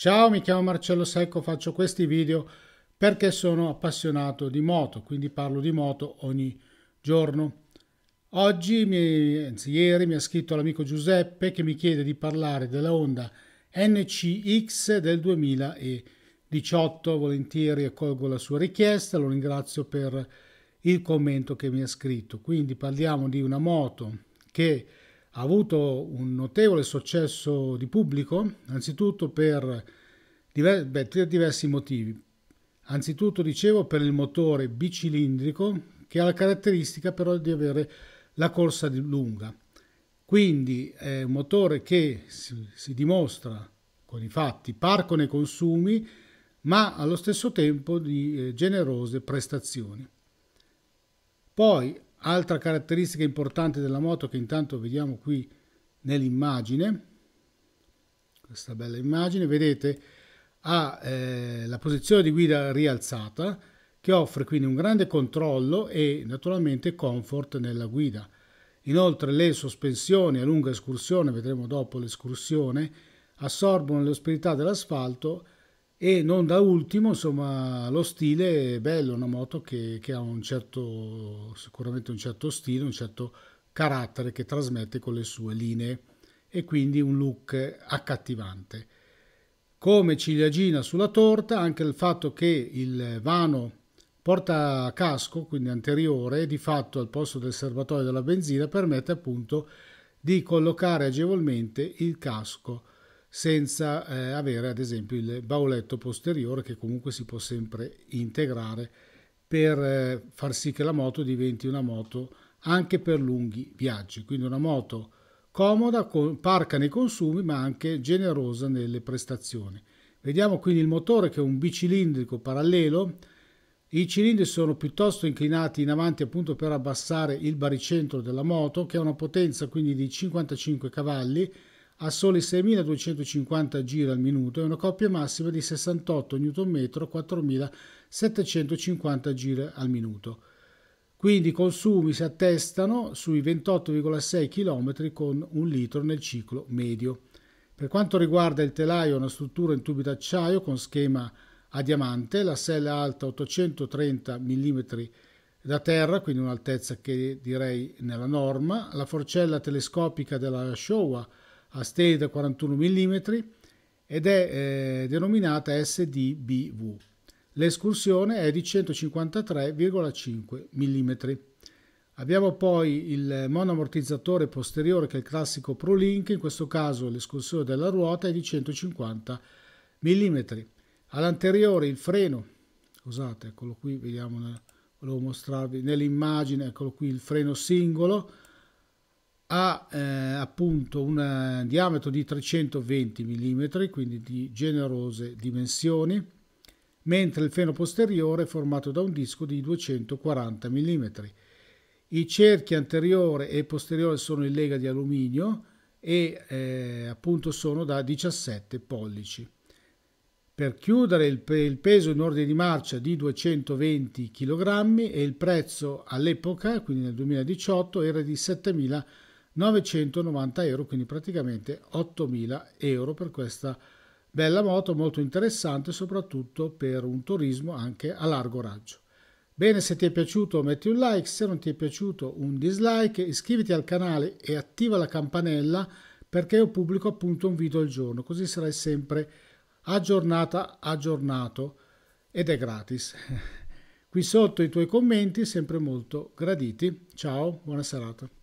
Ciao, mi chiamo Marcello Secco, faccio questi video perché sono appassionato di moto, quindi parlo di moto ogni giorno. Oggi, mi, anzi ieri, mi ha scritto l'amico Giuseppe che mi chiede di parlare della Honda NCX del 2018. Volentieri accolgo la sua richiesta, lo ringrazio per il commento che mi ha scritto. Quindi parliamo di una moto che ha avuto un notevole successo di pubblico, anzitutto per diver- beh, tre diversi motivi. Anzitutto, dicevo, per il motore bicilindrico che ha la caratteristica però di avere la corsa lunga. Quindi è un motore che si, si dimostra con i fatti parco nei consumi, ma allo stesso tempo di eh, generose prestazioni. Poi Altra caratteristica importante della moto che intanto vediamo qui nell'immagine, questa bella immagine, vedete ha eh, la posizione di guida rialzata che offre quindi un grande controllo e naturalmente comfort nella guida. Inoltre le sospensioni a lunga escursione, vedremo dopo l'escursione, assorbono le ostilità dell'asfalto e non da ultimo, insomma, lo stile è bello, una moto che, che ha un certo, sicuramente un certo stile, un certo carattere che trasmette con le sue linee e quindi un look accattivante. Come ciliegina sulla torta, anche il fatto che il vano porta casco, quindi anteriore, di fatto al posto del serbatoio della benzina, permette appunto di collocare agevolmente il casco senza eh, avere ad esempio il bauletto posteriore che comunque si può sempre integrare per eh, far sì che la moto diventi una moto anche per lunghi viaggi, quindi una moto comoda, con, parca nei consumi ma anche generosa nelle prestazioni. Vediamo quindi il motore che è un bicilindrico parallelo, i cilindri sono piuttosto inclinati in avanti appunto per abbassare il baricentro della moto che ha una potenza quindi di 55 cavalli a soli 6.250 giri al minuto e una coppia massima di 68 Nm 4.750 giri al minuto. Quindi i consumi si attestano sui 28,6 km con un litro nel ciclo medio. Per quanto riguarda il telaio, una struttura in tubi d'acciaio con schema a diamante, la sella alta 830 mm da terra, quindi un'altezza che direi nella norma, la forcella telescopica della Showa a steli da 41 mm ed è eh, denominata SDBV. L'escursione è di 153,5 mm. Abbiamo poi il monoamortizzatore posteriore che è il classico ProLink, in questo caso l'escursione della ruota è di 150 mm. All'anteriore il freno, scusate, eccolo qui, vediamo, volevo mostrarvi nell'immagine, eccolo qui il freno singolo, ha eh, appunto un eh, diametro di 320 mm, quindi di generose dimensioni, mentre il feno posteriore è formato da un disco di 240 mm. I cerchi anteriore e posteriore sono in lega di alluminio e eh, appunto sono da 17 pollici. Per chiudere il, pe il, peso in ordine di marcia di 220 kg e il prezzo all'epoca, quindi nel 2018, era di 7.000 kg 990 euro, quindi praticamente 8.000 euro per questa bella moto, molto interessante soprattutto per un turismo anche a largo raggio. Bene, se ti è piaciuto metti un like, se non ti è piaciuto un dislike, iscriviti al canale e attiva la campanella perché io pubblico appunto un video al giorno, così sarai sempre aggiornata, aggiornato ed è gratis. Qui sotto i tuoi commenti, sempre molto graditi. Ciao, buona serata.